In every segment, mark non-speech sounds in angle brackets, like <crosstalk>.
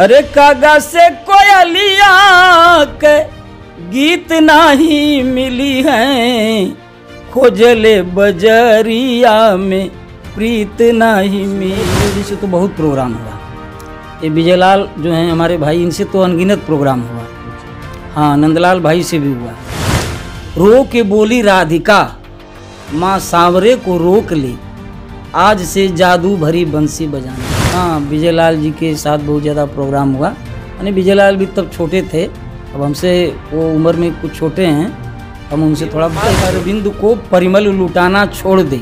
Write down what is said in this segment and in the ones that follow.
अरे कागा से कोयलिया के गीत नहीं मिली है खोजले बजरिया में प्रीत नहीं मिली जी से तो बहुत प्रोग्राम हुआ ये विजयलाल जो हैं हमारे भाई इनसे तो अनगिनत प्रोग्राम हुआ हाँ नंदलाल भाई से भी हुआ रो के बोली राधिका माँ सांवरे को रोक ले आज से जादू भरी बंसी बजाने हाँ विजयलाल जी के साथ बहुत ज़्यादा प्रोग्राम हुआ यानी विजयलाल भी तब छोटे थे अब हमसे वो उम्र में कुछ छोटे हैं हम उनसे थोड़ा अरविंद को परिमल लुटाना छोड़ दे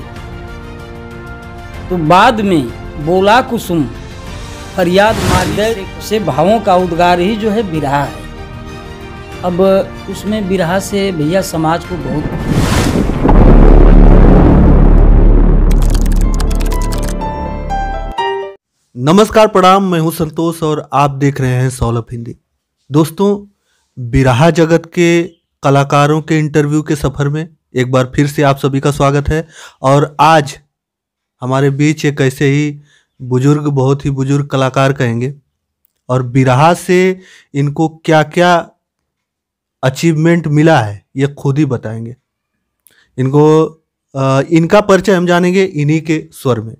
तो बाद में बोला कुसुम फरियाद माध्यम से भावों का उद्गार ही जो है बिरहा है अब उसमें बिरहा से भैया समाज को बहुत नमस्कार प्रणाम मैं हूं संतोष और आप देख रहे हैं सौलभ हिंदी दोस्तों बिरहा जगत के कलाकारों के इंटरव्यू के सफ़र में एक बार फिर से आप सभी का स्वागत है और आज हमारे बीच एक ऐसे ही बुजुर्ग बहुत ही बुजुर्ग कलाकार कहेंगे और बिरहा से इनको क्या क्या अचीवमेंट मिला है ये खुद ही बताएंगे इनको आ, इनका परिचय हम जानेंगे इन्हीं के स्वर में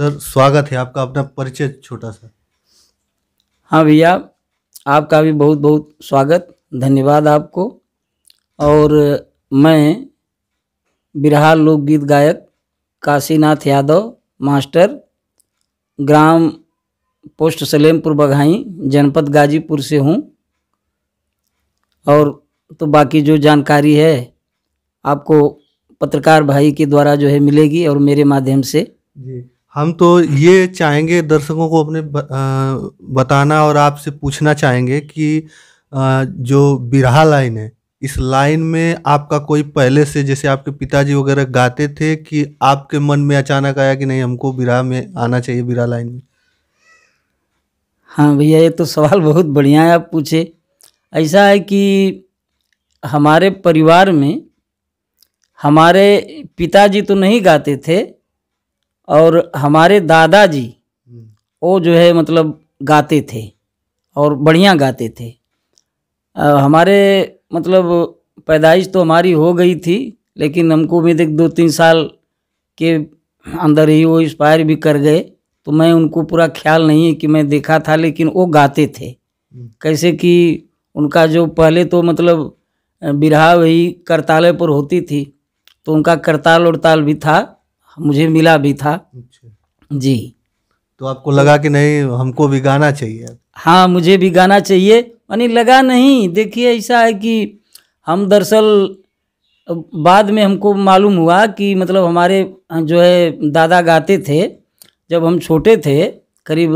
सर स्वागत है आपका अपना परिचय छोटा सा हाँ भैया आपका भी बहुत बहुत स्वागत धन्यवाद आपको और मैं बिरहार लोकगीत गायक काशीनाथ यादव मास्टर ग्राम पोस्ट सलेमपुर बघाई जनपद गाजीपुर से हूँ और तो बाकी जो जानकारी है आपको पत्रकार भाई के द्वारा जो है मिलेगी और मेरे माध्यम से जी हम तो ये चाहेंगे दर्शकों को अपने बताना और आपसे पूछना चाहेंगे कि जो बिरहा लाइन है इस लाइन में आपका कोई पहले से जैसे आपके पिताजी वगैरह गाते थे कि आपके मन में अचानक आया कि नहीं हमको बिरहा में आना चाहिए बिरहा लाइन में हाँ भैया ये तो सवाल बहुत बढ़िया है आप पूछे ऐसा है कि हमारे परिवार में हमारे पिताजी तो नहीं गाते थे और हमारे दादाजी हम्म। वो जो है मतलब गाते थे और बढ़िया गाते थे आ, हमारे मतलब पैदाइश तो हमारी हो गई थी लेकिन हमको भी देख दो तीन साल के अंदर ही वो इंस्पायर भी कर गए तो मैं उनको पूरा ख्याल नहीं है कि मैं देखा था लेकिन वो गाते थे हम्म। कैसे कि उनका जो पहले तो मतलब बिरहा वही करताले पर होती थी तो उनका करताल और ताल भी था मुझे मिला भी था अच्छा। जी तो आपको लगा कि नहीं हमको भी गाना चाहिए हाँ मुझे भी गाना चाहिए मानी लगा नहीं देखिए ऐसा है कि हम दरअसल बाद में हमको मालूम हुआ कि मतलब हमारे जो है दादा गाते थे जब हम छोटे थे करीब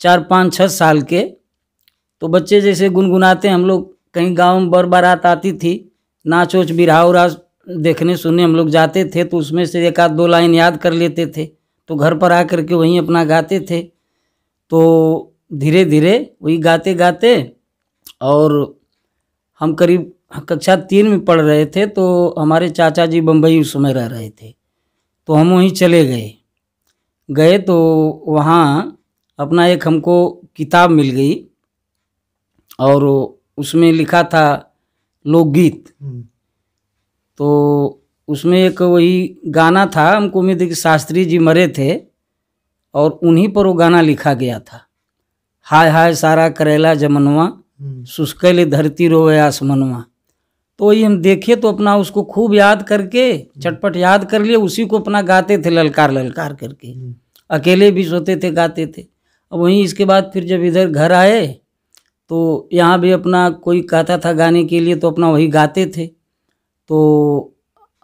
चार पाँच छः साल के तो बच्चे जैसे गुनगुनाते हम लोग कहीं गांव में बर बारात आती थी नाच ओच बिरा देखने सुनने हम लोग जाते थे तो उसमें से एक आध दो लाइन याद कर लेते थे तो घर पर आ करके वहीं अपना गाते थे तो धीरे धीरे वही गाते गाते और हम करीब कक्षा तीन में पढ़ रहे थे तो हमारे चाचा जी बम्बई उस समय रह रहे थे तो हम वहीं चले गए गए तो वहाँ अपना एक हमको किताब मिल गई और उसमें लिखा था लोकगीत हम्म। तो उसमें एक वही गाना था हमको उम्मीद है कि शास्त्री जी मरे थे और उन्हीं पर वो गाना लिखा गया था हाय हाय सारा करेला जमनवा हम्म। सुस्कैल धरती रोवे आसमनवा तो वही हम देखे तो अपना उसको खूब याद करके हम्म। चटपट याद कर लिए उसी को अपना गाते थे ललकार ललकार करके हम्म। अकेले भी सोते थे गाते थे अब वहीं इसके बाद फिर जब इधर घर आए तो यहाँ भी अपना कोई कहता था गाने के लिए तो अपना वही गाते थे तो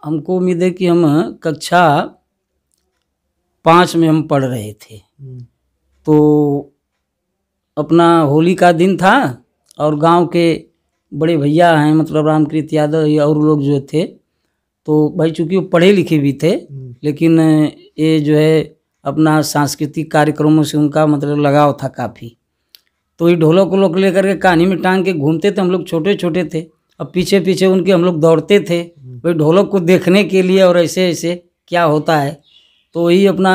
हमको उम्मीद है कि हम कक्षा पाँच में हम पढ़ रहे थे हम्म। तो अपना होली का दिन था और गांव के बड़े भैया हैं मतलब रामकृत यादव या और लोग जो थे तो भाई चूंकि वो पढ़े लिखे भी थे हम्म। लेकिन ये जो है अपना सांस्कृतिक कार्यक्रमों से उनका मतलब लगाव था काफ़ी तो ये ढोलक उलोक लेकर के कहानी में टांग के घूमते थे हम लोग छोटे छोटे थे अब पीछे पीछे उनके हम लोग दौड़ते थे हम्म। भाई ढोलक को देखने के लिए और ऐसे ऐसे क्या होता है तो वही अपना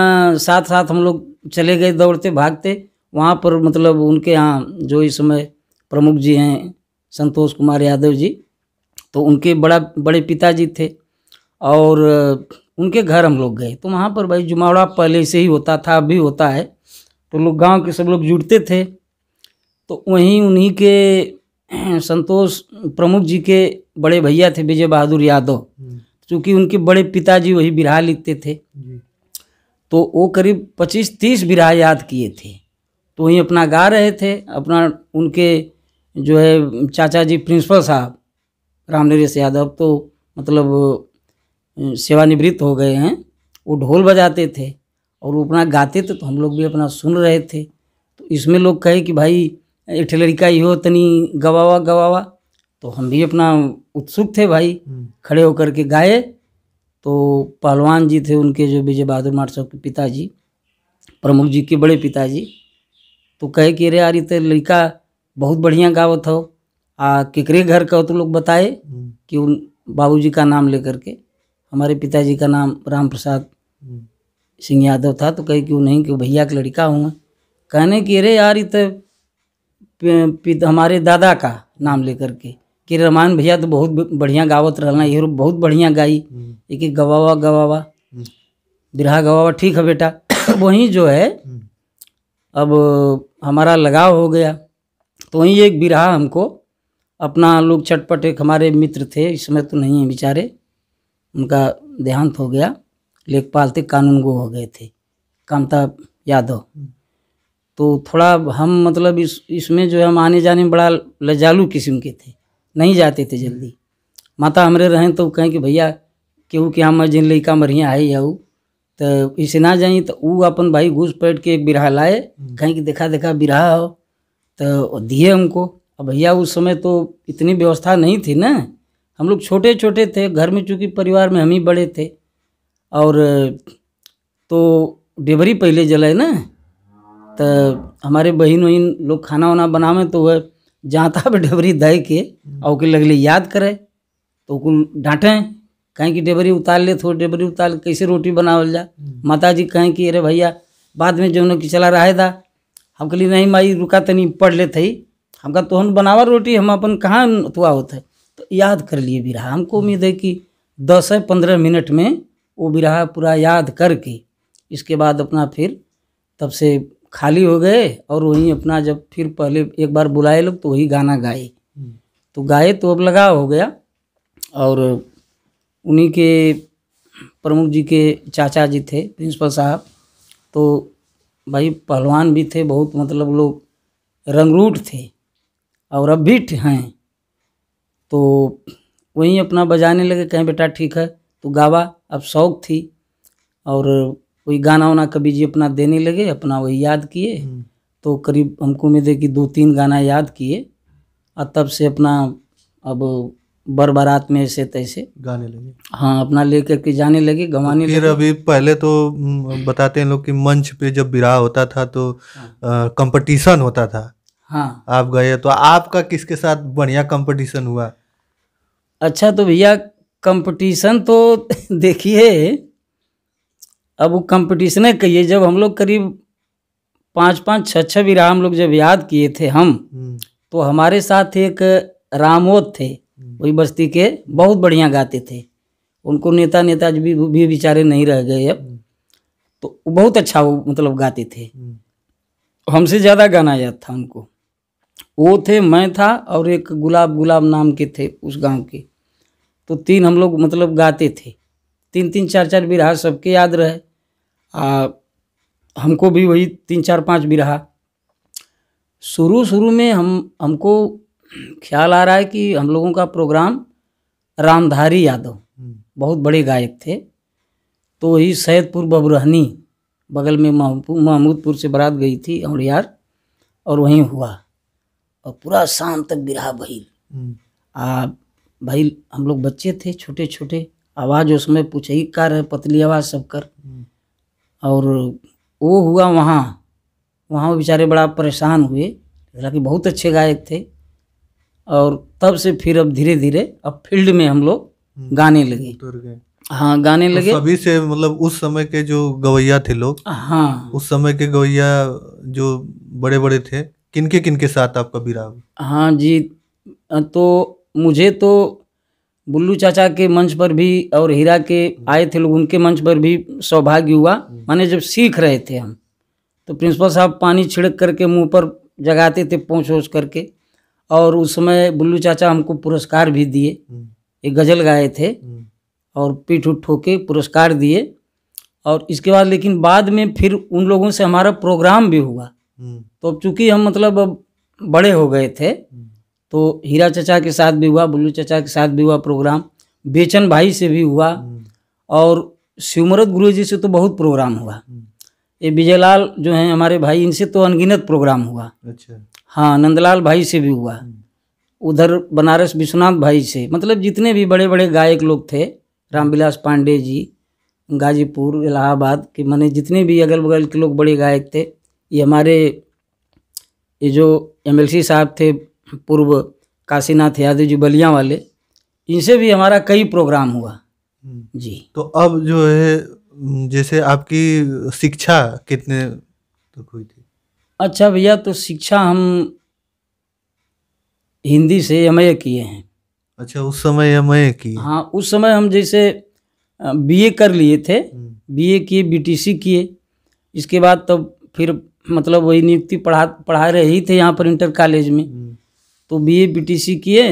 साथ साथ हम लोग चले गए दौड़ते भागते वहाँ पर मतलब उनके यहाँ जो इस समय प्रमुख जी हैं संतोष कुमार यादव जी तो उनके बड़ा बड़े पिताजी थे और उनके घर हम लोग गए तो वहाँ पर भाई जुमावड़ा पहले से ही होता था अभी होता है तो लोग गांव के सब लोग जुड़ते थे तो वहीं उन्हीं के <clears throat> संतोष प्रमुख जी के बड़े भैया थे विजय बहादुर यादव क्योंकि हम्म। उनके बड़े पिताजी वही बिरहा लिखते थे तो वो करीब पच्चीस तीस बिरहा याद किए थे तो वहीं अपना गा रहे थे अपना उनके जो है चाचा जी प्रिंसिपल साहब राम नरेश यादव तो मतलब सेवानिवृत्त हो गए हैं वो ढोल बजाते थे और वो अपना गाते थे तो हम लोग भी अपना सुन रहे थे तो इसमें लोग कहे कि भाई एक लड़का हो तनी गवावा गवावा तो हम भी अपना उत्सुक थे भाई हम्म। खड़े होकर के गाए तो पहलवान जी थे उनके जो विजय बहादुर मार साहब के पिताजी प्रमुख जी के बड़े पिताजी तो कहे कि अरे यार ये तो लड़का बहुत बढ़िया गावत हो आ किकरे घर का तो लोग बताए हम्म। कि उन बाबू का नाम लेकर के हमारे पिताजी का नाम राम प्रसाद हम्म। सिंह यादव था तो कहे कि वो नहीं कि भैया का लड़का हूँ कहने की अरे यार ये तो हमारे दादा का नाम लेकर के कि रमान भैया तो बहुत बढ़िया गावत रहना ये बहुत बढ़िया गाई एक हम्म। एक गवावा गवावा हम्म। बिरहा गवावा ठीक है बेटा वहीं जो है हम्म। अब हमारा लगाव हो गया तो वहीं एक बिरहा हमको अपना लोग चटपट एक हमारे मित्र थे इस समय तो नहीं है बेचारे उनका देहांत हो गया लेखपाल थे गो हो गए थे कामता यादव तो थोड़ा हम मतलब इस इसमें जो है हम आने जाने में बड़ा लजालू किस्म के थे नहीं जाते थे जल्दी माता हमरे रहें तो कहें कि भैया केहू के हमारे जिन लड़का मरिया है या तो इसे ना जाए तो वो अपन भाई घूस पैठ के बिरा लाए हम्म। कहें कि देखा देखा बिरा हो तो दिए हमको अब भैया उस समय तो इतनी व्यवस्था नहीं थी ना हम लोग छोटे छोटे थे घर में चूँकि परिवार में हम ही बड़े थे और तो डेबरी पहले जलाए ना तो हमारे बहन वहीन लोग खाना वाना बनावे तो वह जाता पे डबरी दे के और के लगले याद करे तो कुल डांटें कहें कि डबरी उतार ले थोड़ी डबरी उतार कैसे रोटी बनावल जा माता जी कहें कि अरे भैया बाद में जो कि चला रहा था हम कह नहीं माई रुका तनी पढ़ ले थी हम कहा तो बनावा रोटी हम अपन कहाँ अतुआ होते तो याद कर लिए बिरा हमको उम्मीद है कि दस है पंद्रह मिनट में वो बिरा पूरा याद करके इसके बाद अपना फिर तब से खाली हो गए और वहीं अपना जब फिर पहले एक बार बुलाए लोग तो वही गाना गाए हम्म। तो गाए तो अब लगाव हो गया और उन्हीं के प्रमुख जी के चाचा जी थे प्रिंसिपल साहब तो भाई पहलवान भी थे बहुत मतलब लोग रंगरूट थे और अब भी हैं तो वहीं अपना बजाने लगे कहें बेटा ठीक है तो गावा अब शौक थी और वही गाना वाना कभी जी अपना देने लगे अपना वही याद किए हम्म। तो करीब हमको उम्मीद है कि दो तीन गाना याद किए और तब से अपना अब बर बारात में ऐसे तैसे गाने लगे हाँ अपना लेकर के जाने लगे गंवाने फिर लगे। अभी पहले तो हम्म, बताते हैं लोग कि मंच पे जब विराह होता था तो हाँ। कंपटीशन होता था हाँ आप गए तो आपका किसके साथ बढ़िया कंपटीशन हुआ अच्छा तो भैया कंपटीशन तो <laughs> देखिए अब वो कंपटीशन कहिए जब हम लोग करीब पाँच पाँच छः छः बीरा हम लोग जब याद किए थे हम हम्म। तो हमारे साथ एक रामोद थे हम्म। वही बस्ती के बहुत बढ़िया गाते थे उनको नेता नेता भी भी बेचारे नहीं रह गए अब हम्म। तो बहुत अच्छा वो मतलब गाते थे हमसे ज़्यादा गाना याद था उनको वो थे मैं था और एक गुलाब गुलाब नाम के थे उस गांव के तो तीन हम लोग मतलब गाते थे तीन तीन चार चार बिरहा सबके याद रहे आ, हमको भी वही तीन चार पाँच रहा शुरू शुरू में हम हमको ख्याल आ रहा है कि हम लोगों का प्रोग्राम रामधारी यादव हम्म। बहुत बड़े गायक थे तो वही सैदपुर बबरहनी बगल में महमूदपुर से बारात गई थी और यार और वहीं हुआ और पूरा शाम तक बिरा भइल हम्म। आ भाई हम लोग बच्चे थे छोटे छोटे आवाज़ उसमें पूछ ही कार है पतली आवाज़ सब कर हम्म। और वो हुआ वहाँ वहाँ वो बेचारे बड़ा परेशान हुए हालांकि बहुत अच्छे गायक थे और तब से फिर अब धीरे धीरे अब फील्ड में हम लोग हम्म, गाने लगे तो हाँ गाने तो लगे सभी से मतलब उस समय के जो गवैया थे लोग हाँ उस समय के गवैया जो बड़े बड़े थे किनके किनके साथ आपका विराग हाँ जी तो मुझे तो बुल्लू चाचा के मंच पर भी और हीरा के आए थे लोग उनके मंच पर भी सौभाग्य हुआ माने जब सीख रहे थे हम तो प्रिंसिपल साहब पानी छिड़क करके मुंह पर जगाते थे पहुँच वोच करके और उस समय बुल्लू चाचा हमको पुरस्कार भी दिए हम्म। एक गज़ल गाए थे हम्म। और पीठ उठ ठोके पुरस्कार दिए और इसके बाद लेकिन बाद में फिर उन लोगों से हमारा प्रोग्राम भी हुआ हम्म। तो अब चूँकि हम मतलब अब बड़े हो गए थे तो हीरा चचा के साथ भी हुआ बुल्लू चचा के साथ भी हुआ प्रोग्राम बेचन भाई से भी हुआ और शिवमरत गुरु जी से तो बहुत प्रोग्राम हुआ ये विजयलाल जो हैं हमारे भाई इनसे तो अनगिनत प्रोग्राम हुआ अच्छा हाँ नंदलाल भाई से भी हुआ हम्म। उधर बनारस विश्वनाथ भाई से मतलब जितने भी बड़े बड़े गायक लोग थे रामविलास पांडे जी गाजीपुर इलाहाबाद के मैंने जितने भी अगल बगल के लोग बड़े गायक थे ये हमारे ये जो एमएलसी साहब थे पूर्व काशीनाथ यादव जी बलिया वाले इनसे भी हमारा कई प्रोग्राम हुआ हम्म। जी तो अब जो है जैसे आपकी शिक्षा कितने तक हुई थी अच्छा भैया तो शिक्षा हम हिंदी से एम किए हैं अच्छा उस समय एम की हाँ उस समय हम जैसे बीए कर लिए थे बीए हम्म। किए बीटीसी किए इसके बाद तब तो फिर मतलब वही नियुक्ति पढ़ा पढ़ा रहे ही थे यहाँ पर इंटर कॉलेज में हम्म। तो बीए बीटीसी किए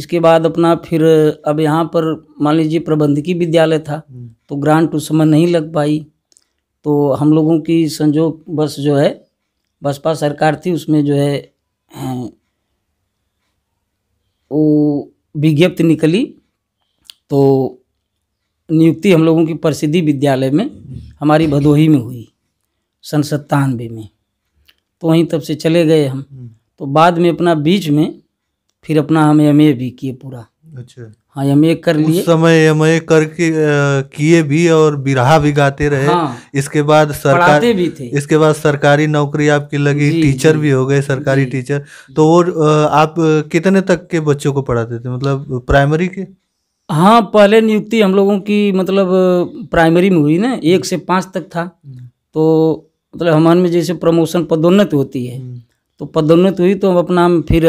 इसके बाद अपना फिर अब यहाँ पर मान लीजिए प्रबंधकी विद्यालय था तो ग्रांट उस समय नहीं लग पाई तो हम लोगों की संजोग बस जो है बसपा सरकार थी उसमें जो है वो विज्ञप्ति निकली तो नियुक्ति हम लोगों की प्रसिद्धि विद्यालय में हमारी भदोही में हुई सन सत्तानवे में तो वहीं तब से चले गए हम तो बाद में अपना बीच में फिर अपना हम एम भी किए पूरा अच्छा हाँ एम कर लिए समय एम करके किए भी और बिरहा भी गाते रहे हाँ, इसके बाद सरकार भी थे इसके बाद सरकारी नौकरी आपकी लगी जी, टीचर जी, भी हो गए सरकारी टीचर तो वो आप कितने तक के बच्चों को पढ़ाते थे मतलब प्राइमरी के हाँ पहले नियुक्ति हम लोगों की मतलब प्राइमरी में हुई ना एक से पाँच तक था हम्म। तो मतलब हमारे में जैसे प्रमोशन पदोन्नत होती है हम्म। तो पदोन्नत हुई तो अपना फिर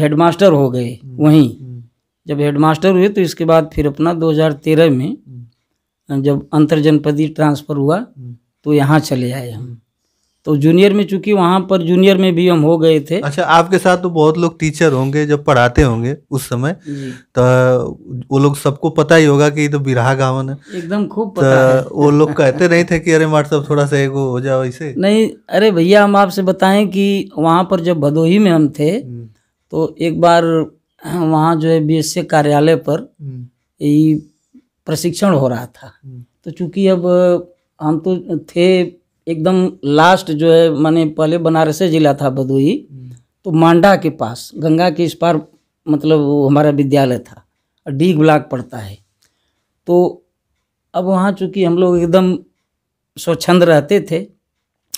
हेडमास्टर हो गए हम्म, वहीं हम्म। जब हेडमास्टर हुए तो इसके बाद फिर अपना 2013 में हम्म। जब अंतर्जनपदी ट्रांसफ़र हुआ तो यहाँ चले आए हम तो जूनियर में चूंकि वहाँ पर जूनियर में भी हम हो गए थे अच्छा आपके साथ तो बहुत लोग टीचर होंगे जब पढ़ाते होंगे उस समय तो वो लोग सबको पता ही होगा कि तो बिरहा गावन है एकदम खूब तो पता तो है। वो लोग कहते नहीं थे कि अरे मार साहब थोड़ा सा हो जाओ इसे नहीं अरे भैया हम आपसे बताएं कि वहाँ पर जब भदोही में हम थे हम्म। तो एक बार वहाँ जो है बी कार्यालय पर हम्म। यही प्रशिक्षण हो रहा था हम्म। तो चूंकि अब हम तो थे एकदम लास्ट जो है माने पहले बनारस जिला था भदोही तो मांडा के पास गंगा के इस पार मतलब वो हमारा विद्यालय था और डी ब्लॉक पड़ता है तो अब वहाँ चूँकि हम लोग एकदम स्वच्छंद रहते थे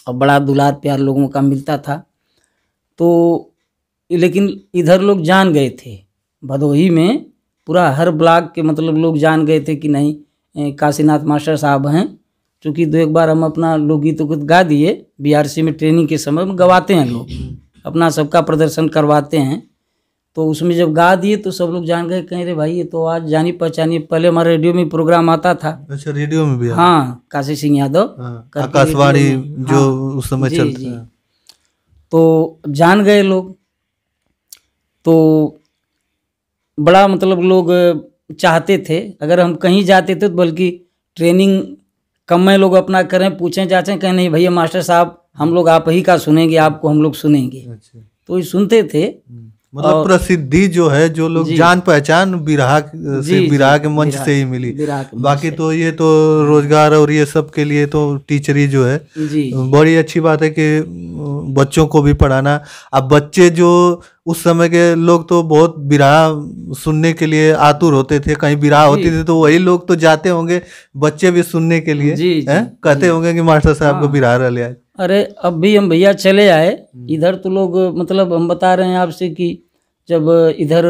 और बड़ा दुलार प्यार लोगों का मिलता था तो लेकिन इधर लोग जान गए थे भदोही में पूरा हर ब्लॉक के मतलब लोग जान गए थे कि नहीं काशीनाथ मास्टर साहब हैं चूंकि दो एक बार हम अपना लोकगीत उगीत गा दिए बीआरसी में ट्रेनिंग के समय में गवाते हैं लोग अपना सबका प्रदर्शन करवाते हैं तो उसमें जब गा दिए तो सब लोग जान गए कहीं रे भाई ये तो आज जानी पहचानी पहले हमारे रेडियो में प्रोग्राम आता था अच्छा रेडियो में भी हाँ काशी सिंह यादव हाँ, आकाशवाणी जो हाँ। उस समय चलता जी, तो जान गए लोग तो बड़ा मतलब लोग चाहते थे अगर हम कहीं जाते थे तो बल्कि ट्रेनिंग कम में लोग अपना करें पूछें जाचें कहें नहीं भैया मास्टर साहब हम लोग आप ही का सुनेंगे आपको हम लोग सुनेंगे अच्छा। तो ये सुनते थे हम्म। मतलब प्रसिद्धि जो है जो लोग जान पहचान बिराग से बिराग के मंच से ही मिली बाकी तो ये तो रोजगार और ये सब के लिए तो टीचरी जो है बड़ी अच्छी बात है कि बच्चों को भी पढ़ाना अब बच्चे जो उस समय के लोग तो बहुत बिराह सुनने के लिए आतुर होते थे कहीं बिराह होती थी तो वही लोग तो जाते होंगे बच्चे भी सुनने के लिए कहते होंगे कि मास्टर साहब को हाँ। बिराह रह लिया अरे अब भी हम भैया चले आए हम्म। इधर तो लोग मतलब हम बता रहे हैं आपसे कि जब इधर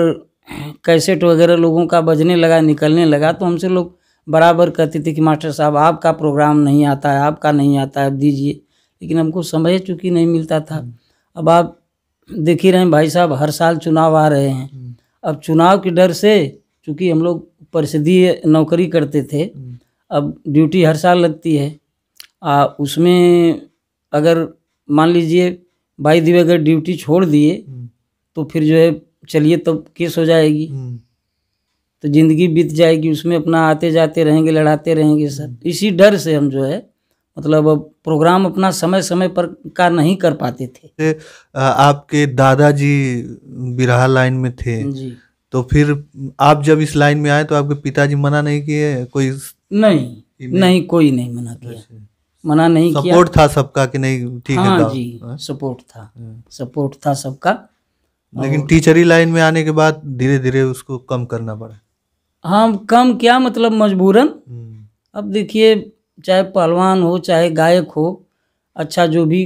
कैसेट वगैरह लोगों का बजने लगा निकलने लगा तो हमसे लोग बराबर कहते थे कि मास्टर साहब आपका प्रोग्राम नहीं आता है आपका नहीं आता है दीजिए लेकिन हमको समय चूँकि नहीं मिलता था हम्म। अब आप देख ही रहे हैं भाई साहब हर साल चुनाव आ रहे हैं हम्म। अब चुनाव के डर से चूँकि हम लोग परिषदीय नौकरी करते थे अब ड्यूटी हर साल लगती है आ उसमें अगर मान लीजिए भाई दिवे अगर ड्यूटी छोड़ दिए हम्म। तो फिर जो है चलिए तब केस हो जाएगी हम्म। तो जिंदगी बीत जाएगी उसमें अपना आते जाते रहेंगे लड़ाते रहेंगे सर हम्म। इसी डर से हम जो है मतलब प्रोग्राम अपना समय समय पर का नहीं कर पाते थे आपके दादाजी बिरहा लाइन में थे जी तो फिर आप जब इस लाइन में आए तो आपके पिताजी मना नहीं किए कोई नहीं नहीं कोई नहीं मना किया अच्छा। मना नहीं सपोर्ट किया था सबका कि नहीं ठीक हाँ है जी है? हाँ। सपोर्ट था हाँ। सपोर्ट था सबका लेकिन टीचरी लाइन में आने के बाद धीरे धीरे उसको कम करना पड़ा हाँ कम क्या मतलब मजबूरन हम्म। अब देखिए चाहे पहलवान हो चाहे गायक हो अच्छा जो भी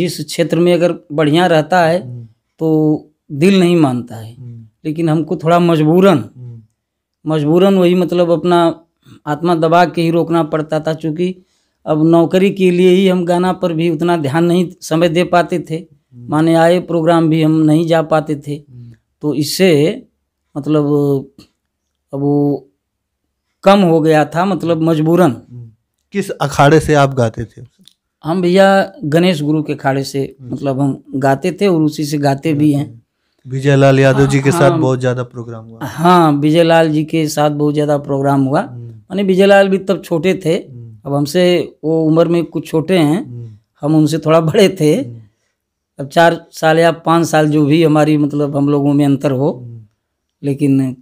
जिस क्षेत्र में अगर बढ़िया रहता है हम्म। तो दिल नहीं मानता है हम्म। लेकिन हमको थोड़ा मजबूरन मजबूरन वही मतलब अपना आत्मा दबा के ही रोकना पड़ता था चूँकि अब नौकरी के लिए ही हम गाना पर भी उतना ध्यान नहीं समय दे पाते थे हम्म। माने आए प्रोग्राम भी हम नहीं जा पाते थे हम्म। तो इससे मतलब अब वो कम हो गया था मतलब हम्म। मजबूरन किस अखाड़े से आप गाते थे हम भैया गणेश गुरु के अखाड़े से अच्छा। मतलब हम गाते थे और उसी से गाते भी हैं विजय लाल यादव जी के हाँ, साथ हाँ। बहुत ज्यादा प्रोग्राम हुआ हाँ विजय लाल जी के साथ बहुत ज्यादा प्रोग्राम हुआ मानी विजय लाल भी तब छोटे थे अब हमसे वो उम्र में कुछ छोटे हैं हम्म। हम उनसे थोड़ा बड़े थे हम्म। अब चार साल या पाँच साल जो भी हमारी मतलब हम लोगों में अंतर हो हम्म। लेकिन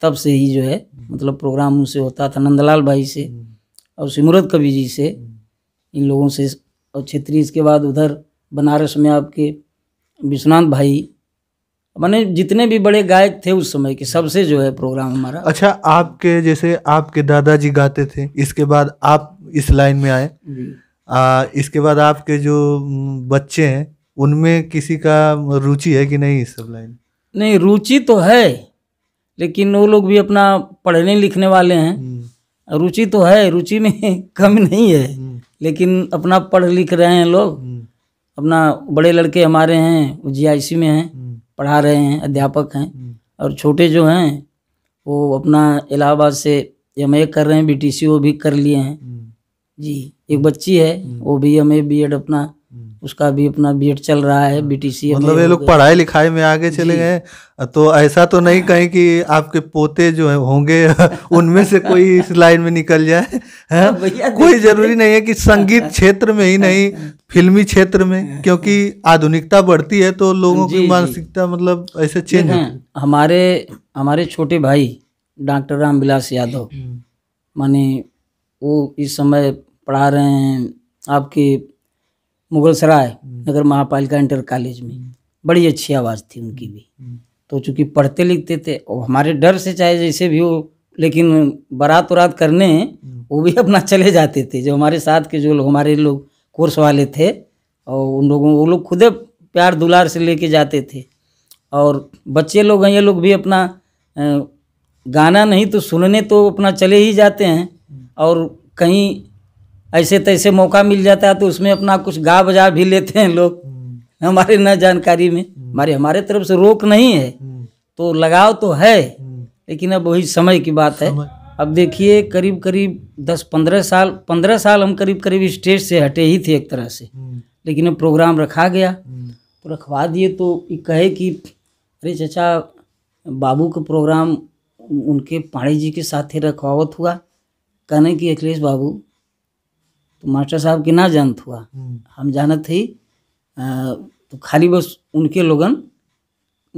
तब से ही जो है मतलब प्रोग्राम उनसे होता था नंदलाल भाई से और सिमरत कवि जी से इन लोगों से और क्षेत्रीय इसके बाद उधर बनारस में आपके विश्वनाथ भाई मैंने जितने भी बड़े गायक थे उस समय के सबसे जो है प्रोग्राम हमारा अच्छा आपके जैसे आपके दादाजी गाते थे इसके बाद आप इस लाइन में आए आ, इसके बाद आपके जो बच्चे हैं उनमें किसी का रुचि है कि नहीं इस सब लाइन नहीं रुचि तो है लेकिन वो लोग भी अपना पढ़ने लिखने वाले हैं हम्म। रुचि तो है रुचि में <laughs> कम नहीं है हम्म। लेकिन अपना पढ़ लिख रहे हैं लोग हम्म। अपना बड़े लड़के हमारे हैं वो जी में हैं पढ़ा रहे हैं अध्यापक हैं हम्म। और छोटे जो हैं वो अपना इलाहाबाद से एम कर रहे हैं बी भी कर लिए हैं हम्म। जी एक बच्ची है हम्म। वो भी एम ए बी अपना उसका भी अपना बी चल रहा है बी मतलब ये लोग पढ़ाई लिखाई में आगे चले गए तो ऐसा तो नहीं कहें कि आपके पोते जो है होंगे <laughs> उनमें से कोई इस लाइन में निकल जाए है? हाँ, कोई जरूरी नहीं है कि संगीत क्षेत्र में ही हाँ, नहीं हाँ। फिल्मी क्षेत्र में क्योंकि आधुनिकता बढ़ती है तो लोगों की मानसिकता मतलब ऐसे चेंज है हमारे हमारे छोटे भाई डॉक्टर रामविलास यादव हम्म। माने वो इस समय पढ़ा रहे हैं आपके मुगलसराय हम्म। नगर महापालिका इंटर कॉलेज में बड़ी अच्छी आवाज़ थी उनकी भी हम्म। तो चूंकि पढ़ते लिखते थे और हमारे डर से चाहे जैसे भी हो लेकिन बारात वरात करने हम्म। वो भी अपना चले जाते थे जो हमारे साथ के जो हमारे लोग कोर्स वाले थे और उन लोगों वो लोग खुदे प्यार दुलार से लेके जाते थे और बच्चे लोग हैं ये लोग भी अपना गाना नहीं तो सुनने तो अपना चले ही जाते हैं और कहीं ऐसे तैसे मौका मिल जाता है तो उसमें अपना कुछ गा बजा भी लेते हैं लोग हम्म। हमारे न जानकारी में हम्म। हमारे हमारे तरफ से रोक नहीं है हम्म। तो लगाव तो है लेकिन अब वही समय की बात है अब देखिए करीब करीब दस पंद्रह साल पंद्रह साल हम करीब करीब स्टेज से हटे ही थे एक तरह से लेकिन अब प्रोग्राम रखा गया तो रखवा दिए तो कहे कि अरे चचा बाबू का प्रोग्राम उनके पाणी जी के साथ ही रखवावत हुआ कहने कि अखिलेश बाबू तो मास्टर साहब के ना जानत हुआ हम्म। हम जानत ही तो खाली बस उनके लोगन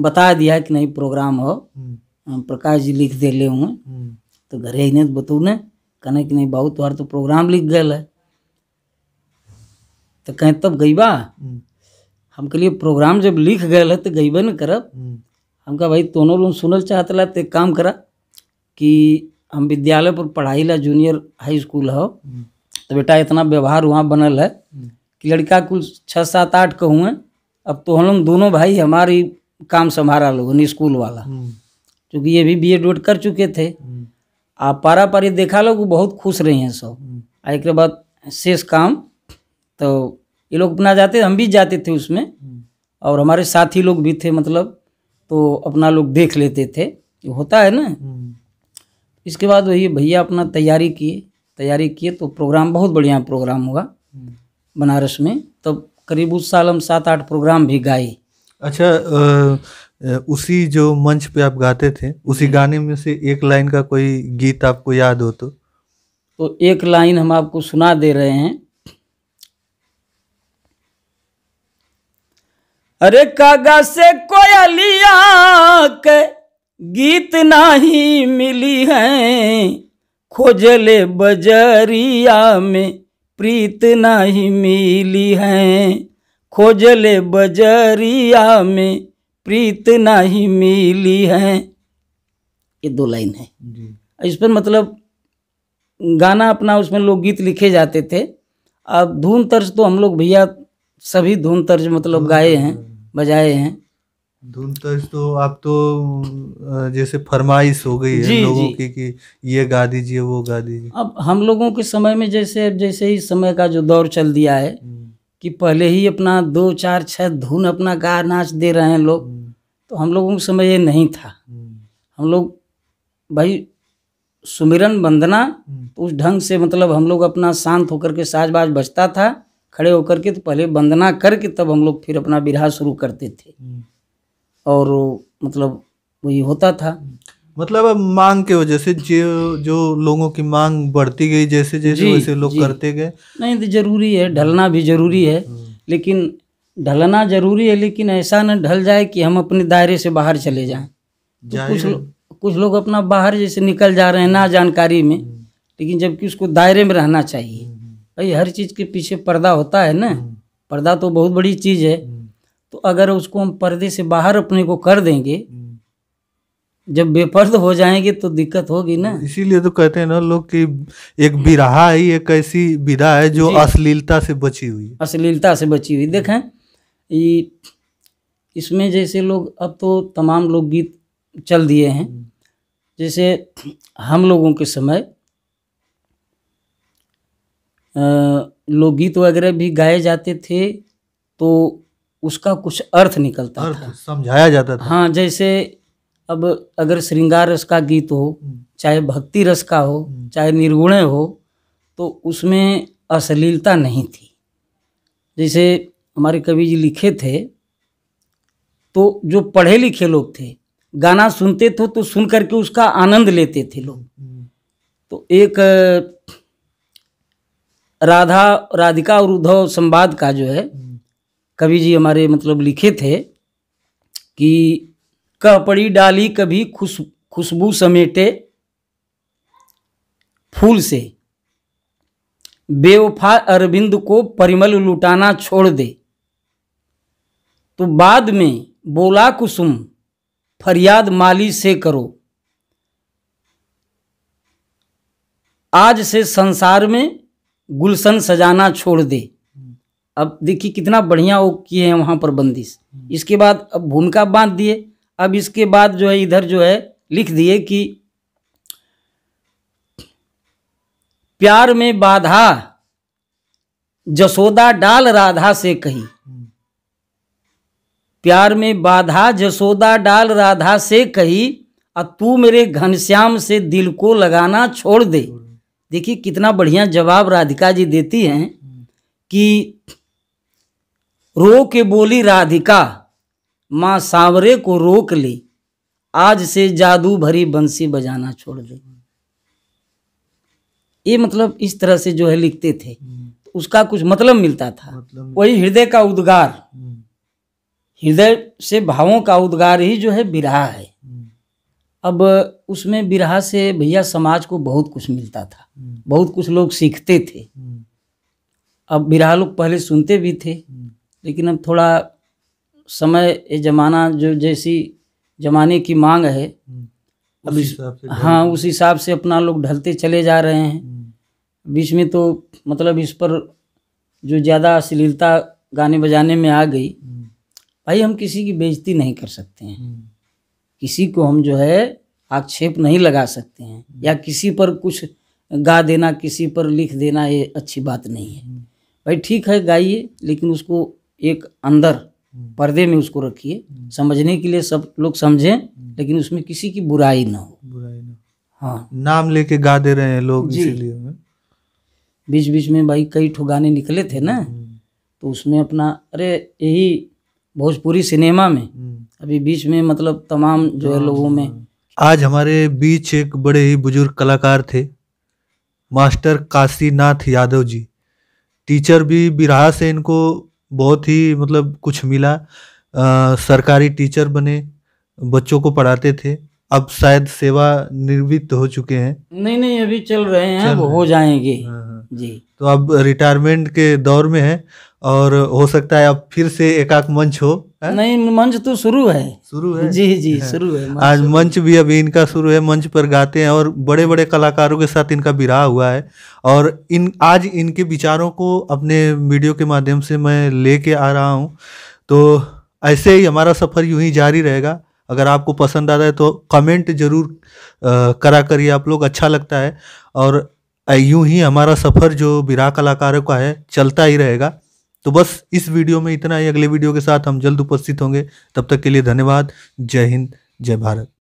बता दिया कि नहीं प्रोग्राम हो हम्म। प्रकाश जी लिख दे ले हुए हम्म। तो घरे ही नहीं बतू ने कहने तो कि नहीं बहुत तुहार तो प्रोग्राम लिख गए है तो कहें तब गईबा हम के लिए प्रोग्राम जब लिख गए है तो गईबे न करब हम कहा भाई दोनों लोग सुनल चाहते ला तो एक काम करा कि हम विद्यालय पर पढ़ाई ला जूनियर हाई स्कूल हो तो बेटा इतना व्यवहार वहाँ बनल है कि लड़का कुल छः सात आठ के हुए अब तो हम लोग दोनों भाई हमारी काम संभारा लोगों ने स्कूल वाला क्योंकि हम्म। ये भी बी एड कर चुके थे हम्म। आप पारा पारी देखा लोग बहुत खुश रहे हैं सब हम्म। आ एक बाद शेष काम तो ये लोग अपना जाते हम भी जाते थे उसमें और हमारे साथी लोग भी थे मतलब तो अपना लोग देख लेते थे होता है ना इसके बाद वही भैया अपना तैयारी किए तैयारी किए तो प्रोग्राम बहुत बढ़िया प्रोग्राम हुआ बनारस में तब तो करीब उस साल हम सात आठ प्रोग्राम भी गाए अच्छा आ, उसी जो मंच पे आप गाते थे उसी हम्म। गाने में से एक लाइन का कोई गीत आपको याद हो तो तो एक लाइन हम आपको सुना दे रहे हैं अरे कागा से कोयलिया के गीत नहीं मिली है खोजले बजरिया में प्रीत नहीं मिली है खोजले बजरिया में प्रीत नहीं मिली है ये दो लाइन है इस पर मतलब गाना अपना उसमें लोग गीत लिखे जाते थे अब धून तर्ज तो हम लोग भैया सभी धून तर्ज मतलब हाँ, गाए हैं हाँ। बजाए हैं धुन तज तो आप तो जैसे फरमाइश हो गई है लोगों की कि ये गा दीजिए वो गा दीजिए अब हम लोगों के समय में जैसे जैसे ही समय का जो दौर चल दिया है हम्म। कि पहले ही अपना दो चार छः धुन अपना गा नाच दे रहे हैं लोग हम्म। तो हम लोगों के समय ये नहीं था हम्म। हम लोग भाई सुमिरन वंदना तो उस ढंग से मतलब हम लोग अपना शांत होकर के साज बाज बजता था खड़े होकर के तो पहले वंदना करके तब हम लोग फिर अपना विराह शुरू करते थे और मतलब वही होता था मतलब अब मांग के वजह से जो जो लोगों की मांग बढ़ती गई जैसे जैसे वैसे लोग करते गए नहीं तो जरूरी है ढलना भी जरूरी है हम्म। लेकिन ढलना जरूरी है लेकिन ऐसा ना ढल जाए कि हम अपने दायरे से बाहर चले जाएं तो कुछ लो, कुछ लोग अपना बाहर जैसे निकल जा रहे हैं ना जानकारी में हम्म। लेकिन जबकि उसको दायरे में रहना चाहिए हम्म। भाई हर चीज़ के पीछे पर्दा होता है ना पर्दा तो बहुत बड़ी चीज़ है तो अगर उसको हम पर्दे से बाहर अपने को कर देंगे जब बेपर्द हो जाएंगे तो दिक्कत होगी ना तो इसीलिए तो कहते हैं ना लोग कि एक बिरहा ही एक ऐसी विधा है जो अश्लीलता से बची हुई अश्लीलता से बची हुई देखें ये इसमें जैसे लोग अब तो तमाम लोग गीत चल दिए हैं जैसे हम लोगों के समय लोकगीत वगैरह भी गाए जाते थे तो उसका कुछ अर्थ निकलता अर्थ था समझाया जाता था हाँ जैसे अब अगर श्रृंगार रस का गीत हो हम्म। चाहे भक्ति रस का हो हम्म। चाहे निर्गुण हो तो उसमें अश्लीलता नहीं थी जैसे हमारे कवि जी लिखे थे तो जो पढ़े लिखे लोग थे गाना सुनते थे तो सुन करके उसका आनंद लेते थे लोग हम्म। तो एक राधा राधिका और उद्धव संवाद का जो है कवि जी हमारे मतलब लिखे थे कि कह पड़ी डाली कभी खुश खुशबू समेटे फूल से बेवफा अरविंद को परिमल लुटाना छोड़ दे तो बाद में बोला कुसुम फरियाद माली से करो आज से संसार में गुलशन सजाना छोड़ दे अब देखिए कितना बढ़िया वो किए हैं वहाँ पर बंदिश हम्म। इसके बाद अब भूमिका बांध दिए अब इसके बाद जो है इधर जो है लिख दिए कि प्यार में बाधा जसोदा डाल राधा से कही हम्म। प्यार में बाधा जसोदा डाल राधा से कही और तू मेरे घनश्याम से दिल को लगाना छोड़ दे देखिए कितना बढ़िया जवाब राधिका जी देती हैं हम्म। कि रो के बोली राधिका माँ सांवरे को रोक ली आज से जादू भरी बंसी बजाना छोड़ दे ये मतलब इस तरह से जो है लिखते थे तो उसका कुछ मतलब मिलता था मतलब वही हृदय का उद्गार हम्म। हृदय से भावों का उद्गार ही जो है विराह है हम्म। अब उसमें विरहा से भैया समाज को बहुत कुछ मिलता था हम्म। बहुत कुछ लोग सीखते थे अब विराह लोग पहले सुनते भी थे लेकिन अब थोड़ा समय ये ज़माना जो जैसी ज़माने की मांग है हम्म। अब इस हाँ उस हिसाब से अपना लोग ढलते चले जा रहे हैं हम्म। बीच में तो मतलब इस पर जो ज़्यादा अश्लीलता गाने बजाने में आ गई हम्म। भाई हम किसी की बेइज्जती नहीं कर सकते हैं किसी को हम जो है आक्षेप नहीं लगा सकते हैं या किसी पर कुछ गा देना किसी पर लिख देना ये अच्छी बात नहीं है भाई ठीक है गाइए लेकिन उसको एक अंदर हम्म। पर्दे में उसको रखिए हम्म। समझने के लिए सब लोग समझें हम्म। लेकिन उसमें किसी की बुराई ना हो बुराई ना हाँ नाम लेके गा दे रहे हैं लोग इसीलिए बीच बीच में भाई कई ठुगाने निकले थे ना तो उसमें अपना अरे यही भोजपुरी सिनेमा में अभी बीच में मतलब तमाम जो है हाँ, लोगों में हाँ। आज हमारे बीच एक बड़े ही बुजुर्ग कलाकार थे मास्टर काशीनाथ यादव जी टीचर भी बिरहा से इनको बहुत ही मतलब कुछ मिला आ, सरकारी टीचर बने बच्चों को पढ़ाते थे अब शायद सेवा निवृत्त हो चुके हैं नहीं नहीं अभी चल रहे हैं चल हो जाएंगे हाँ, हाँ। जी तो अब रिटायरमेंट के दौर में है और हो सकता है अब फिर से एकाक मंच हो है? नहीं मंच तो शुरू है शुरू है जी जी शुरू है मंच आज मंच भी अभी इनका शुरू है मंच पर गाते हैं और बड़े बड़े कलाकारों के साथ इनका विराह हुआ है और इन आज इनके विचारों को अपने वीडियो के माध्यम से मैं लेके आ रहा हूँ तो ऐसे ही हमारा सफ़र यूं ही जारी रहेगा अगर आपको पसंद आता है तो कमेंट जरूर करा करिए आप लोग अच्छा लगता है और यूं ही हमारा सफ़र जो विराह कलाकारों का है चलता ही रहेगा तो बस इस वीडियो में इतना ही अगले वीडियो के साथ हम जल्द उपस्थित होंगे तब तक के लिए धन्यवाद जय हिंद जय भारत